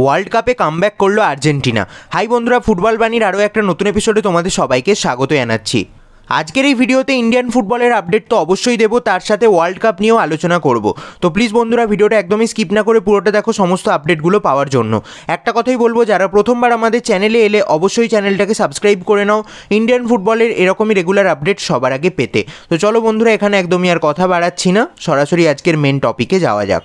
world কাপে comeback করলো Argentina high বন্ধুরা ফুটবল বাণীর আরও একটা নতুন এপিসোডে তোমাদের সবাইকে স্বাগত জানাচ্ছি আজকের এই ভিডিওতে ইন্ডিয়ান ফুটবলের আপডেট তো অবশ্যই দেবো তার সাথে ওয়ার্ল্ড কাপ নিয়েও আলোচনা করব তো প্লিজ বন্ধুরা ভিডিওটা একদমই স্কিপ না করে পুরোটা দেখো সমস্ত আপডেটগুলো পাওয়ার জন্য একটা কথাই বলবো যারা প্রথমবার আমাদের চ্যানেলে এলে অবশ্যই চ্যানেলটাকে সাবস্ক্রাইব করে নাও ইন্ডিয়ান ফুটবলের এরকমই রেগুলার আপডেট সবার আগে পেতে তো চলো বন্ধুরা এখানে একদমই আর কথা বাড়াচ্ছি না সরাসরি আজকের মেন টপিকে যাওয়া যাক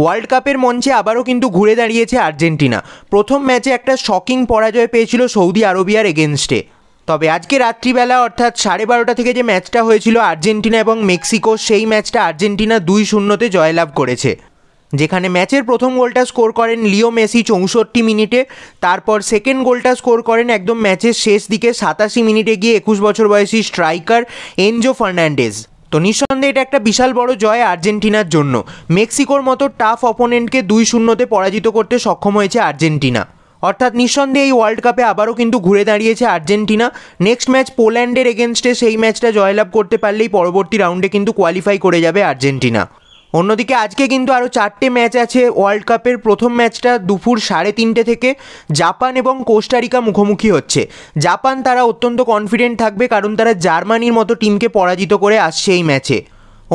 ওয়ার্ল্ড কাপের মঞ্চে আবারও কিন্তু ঘুরে দাঁড়িয়েছে আর্জেন্টিনা প্রথম ম্যাচে একটা শকিং পরাজয় পেয়েছিল সৌদি আরবিয়ার এগেনস্টে তবে আজকে রাত্রিবেলা অর্থাৎ সাড়ে বারোটা থেকে যে ম্যাচটা হয়েছিল আর্জেন্টিনা এবং মেক্সিকো সেই ম্যাচটা আর্জেন্টিনা দুই শূন্যতে জয়লাভ করেছে যেখানে ম্যাচের প্রথম গোলটা স্কোর করেন লিও মেসি চৌষট্টি মিনিটে তারপর সেকেন্ড গোলটা স্কোর করেন একদম ম্যাচের শেষ দিকে সাতাশি মিনিটে গিয়ে একুশ বছর বয়সী স্ট্রাইকার এনজো ফার্নান্ডেজ তো নিঃসন্দেহে এটা একটা বিশাল বড় জয় আর্জেন্টিনার জন্য মেক্সিকোর মতো টাফ অপোনেন্টকে দুই শূন্যতে পরাজিত করতে সক্ষম হয়েছে আর্জেন্টিনা অর্থাৎ নিঃসন্দেহে এই ওয়ার্ল্ড কাপে আবারও কিন্তু ঘুরে দাঁড়িয়েছে আর্জেন্টিনা নেক্সট ম্যাচ পোল্যান্ডের এগেনস্টে সেই ম্যাচটা জয়লাভ করতে পারলেই পরবর্তী রাউন্ডে কিন্তু কোয়ালিফাই করে যাবে আর্জেন্টিনা অন্যদিকে আজকে কিন্তু আরও চারটে ম্যাচ আছে ওয়ার্ল্ড কাপের প্রথম ম্যাচটা দুপুর সাড়ে তিনটে থেকে জাপান এবং কোস্টারিকা মুখোমুখি হচ্ছে জাপান তারা অত্যন্ত কনফিডেন্ট থাকবে কারণ তারা জার্মানির মতো টিমকে পরাজিত করে আসছে এই ম্যাচে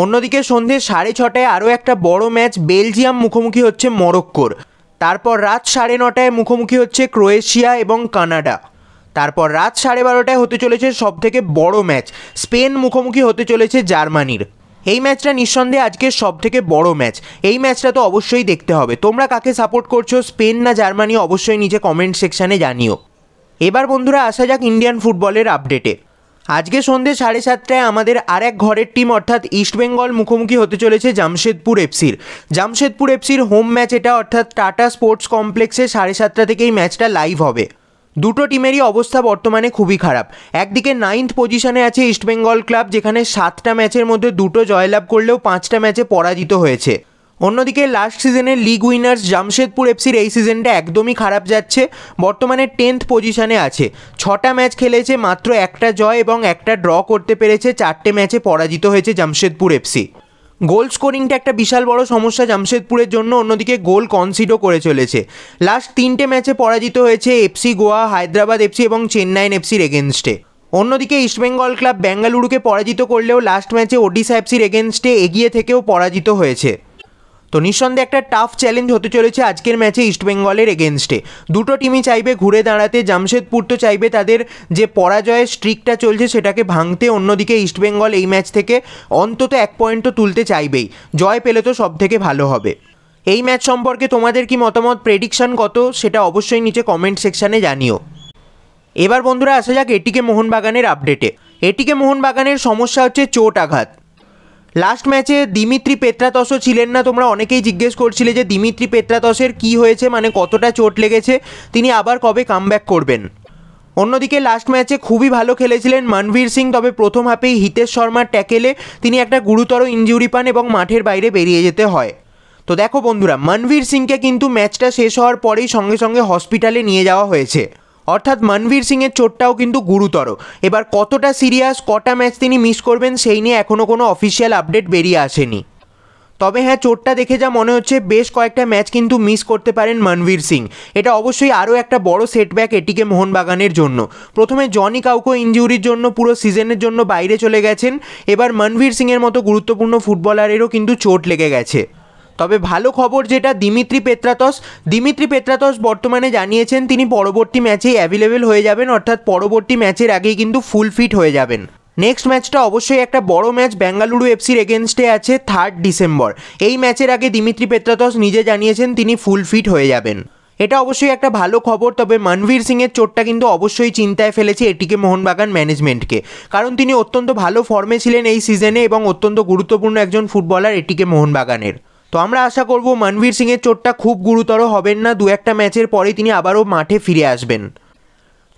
অন্যদিকে সন্ধ্যে সাড়ে ছটায় আরও একটা বড় ম্যাচ বেলজিয়াম মুখোমুখি হচ্ছে মরক্কোর তারপর রাত সাড়ে নটায় মুখোমুখি হচ্ছে ক্রোয়েশিয়া এবং কানাডা তারপর রাত সাড়ে বারোটায় হতে চলেছে সবথেকে বড় ম্যাচ স্পেন মুখোমুখি হতে চলেছে জার্মানির এই ম্যাচটা নিঃসন্দেহে আজকের সব থেকে বড় ম্যাচ এই ম্যাচটা তো অবশ্যই দেখতে হবে তোমরা কাকে সাপোর্ট করছো স্পেন না জার্মানি অবশ্যই নিজে কমেন্ট সেকশানে জানিও এবার বন্ধুরা আসা যাক ইন্ডিয়ান ফুটবলের আপডেটে আজকে সন্ধ্যে সাড়ে সাতটায় আমাদের আর এক ঘরের টিম অর্থাৎ ইস্টবেঙ্গল মুখোমুখি হতে চলেছে জামশেদপুর এফসির জামশেদপুর এফসির হোম ম্যাচ এটা অর্থাৎ টাটা স্পোর্টস কমপ্লেক্সে সাড়ে সাতটা থেকে এই ম্যাচটা লাইভ হবে দুটো টিমেরই অবস্থা বর্তমানে খুবই খারাপ একদিকে নাইন্থ পজিশনে আছে ইস্টবেঙ্গল ক্লাব যেখানে সাতটা ম্যাচের মধ্যে দুটো জয়লাভ করলেও পাঁচটা ম্যাচে পরাজিত হয়েছে অন্যদিকে লাস্ট সিজনের লিগ উইনার্স জামশেদপুর এফসির এই সিজনটা একদমই খারাপ যাচ্ছে বর্তমানে টেন্থ পজিশনে আছে ছটা ম্যাচ খেলেছে মাত্র একটা জয় এবং একটা ড্র করতে পেরেছে চারটে ম্যাচে পরাজিত হয়েছে জামশেদপুর এফসি গোল স্কোরিংটা একটা বিশাল বড় সমস্যা জামশেদপুরের জন্য অন্যদিকে গোল কনসিডও করে চলেছে লাস্ট তিনটে ম্যাচে পরাজিত হয়েছে এফসি গোয়া হায়দ্রাবাদ এফসি এবং চেন্নাইন এফসির এগেনস্টে অন্যদিকে ইস্টবেঙ্গল ক্লাব বেঙ্গালুরুকে পরাজিত করলেও লাস্ট ম্যাচে ওডিশা এফসির এগেনস্টে এগিয়ে থেকেও পরাজিত হয়েছে তো নিঃসন্দেহে একটা টাফ চ্যালেঞ্জ হতে চলেছে আজকের ম্যাচে ইস্টবেঙ্গলের এগেনস্টে দুটো টিমই চাইবে ঘুরে দাঁড়াতে জামশেদপুর তো চাইবে তাদের যে পরাজয়ের স্ট্রিকটা চলছে সেটাকে ভাঙতে অন্যদিকে ইস্টবেঙ্গল এই ম্যাচ থেকে অন্তত এক পয়েন্ট তো তুলতে চাইবেই জয় পেলে তো সব থেকে ভালো হবে এই ম্যাচ সম্পর্কে তোমাদের কি মতামত প্রেডিকশান কত সেটা অবশ্যই নিচে কমেন্ট সেকশানে জানিও এবার বন্ধুরা আসা যাক এটিকে মোহনবাগানের আপডেটে এটিকে মোহনবাগানের সমস্যা হচ্ছে চোট আঘাত লাস্ট ম্যাচে দিমিত্রি পেত্রাতসও ছিলেন না তোমরা অনেকেই জিজ্ঞেস করছিলে যে দিমিত্রি পেত্রাতসের কি হয়েছে মানে কতটা চোট লেগেছে তিনি আবার কবে কামব্যাক করবেন অন্যদিকে লাস্ট ম্যাচে খুবই ভালো খেলেছিলেন মনবীর সিং তবে প্রথম হাফেই হিতেশ শর্মার ট্যাকেলে তিনি একটা গুরুতর ইঞ্জুরি পান এবং মাঠের বাইরে বেরিয়ে যেতে হয় তো দেখো বন্ধুরা মনবীর সিংকে কিন্তু ম্যাচটা শেষ হওয়ার পরেই সঙ্গে সঙ্গে হসপিটালে নিয়ে যাওয়া হয়েছে অর্থাৎ মনভীর সিংয়ের চোটটাও কিন্তু গুরুতর এবার কতটা সিরিয়াস কটা ম্যাচ তিনি মিস করবেন সেই নিয়ে এখনও কোনো অফিসিয়াল আপডেট বেরিয়ে আসেনি তবে হ্যাঁ চোটটা দেখে যা মনে হচ্ছে বেশ কয়েকটা ম্যাচ কিন্তু মিস করতে পারেন মনবীর সিং এটা অবশ্যই আরও একটা বড় সেটব্যাক এটিকে মোহনবাগানের জন্য প্রথমে জনি কাউকো ইঞ্জুরির জন্য পুরো সিজনের জন্য বাইরে চলে গেছেন এবার মনবীর সিংয়ের মতো গুরুত্বপূর্ণ ফুটবলারেরও কিন্তু চোট লেগে গেছে তবে ভালো খবর যেটা দিমিত্রি পেত্রাতস দিমিত্রি পেত্রাতস বর্তমানে জানিয়েছেন তিনি পরবর্তী ম্যাচেই অ্যাভেলেবেল হয়ে যাবেন অর্থাৎ পরবর্তী ম্যাচের আগেই কিন্তু ফুল ফিট হয়ে যাবেন নেক্সট ম্যাচটা অবশ্যই একটা বড় ম্যাচ বেঙ্গালুরু এফসির এগেনস্টে আছে থার্ড ডিসেম্বর এই ম্যাচের আগে দিমিত্রি পেত্রাতস নিজে জানিয়েছেন তিনি ফুল ফিট হয়ে যাবেন এটা অবশ্যই একটা ভালো খবর তবে মনবীর সিংয়ের চোটটা কিন্তু অবশ্যই চিন্তায় ফেলেছে এটিকে মোহনবাগান ম্যানেজমেন্টকে কারণ তিনি অত্যন্ত ভালো ফর্মে ছিলেন এই সিজনে এবং অত্যন্ত গুরুত্বপূর্ণ একজন ফুটবলার এটিকে মোহনবাগানের তো আমরা আশা করব মনবীর সিংয়ের চোটটা খুব গুরুতর হবেন না দু একটা ম্যাচের পরে তিনি আবারও মাঠে ফিরে আসবেন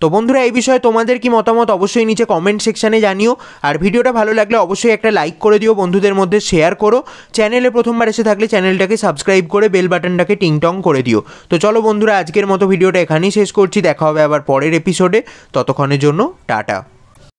তো বন্ধুরা এই বিষয়ে তোমাদের কি মতামত অবশ্যই নিচে কমেন্ট সেকশানে জানিও আর ভিডিওটা ভালো লাগলে অবশ্যই একটা লাইক করে দিও বন্ধুদের মধ্যে শেয়ার করো চ্যানেলে প্রথমবার এসে থাকলে চ্যানেলটাকে সাবস্ক্রাইব করে বেল বাটনটাকে টিংটং করে দিও তো চলো বন্ধুরা আজকের মতো ভিডিওটা এখানেই শেষ করছি দেখা হবে আবার পরের এপিসোডে ততক্ষণের জন্য টাটা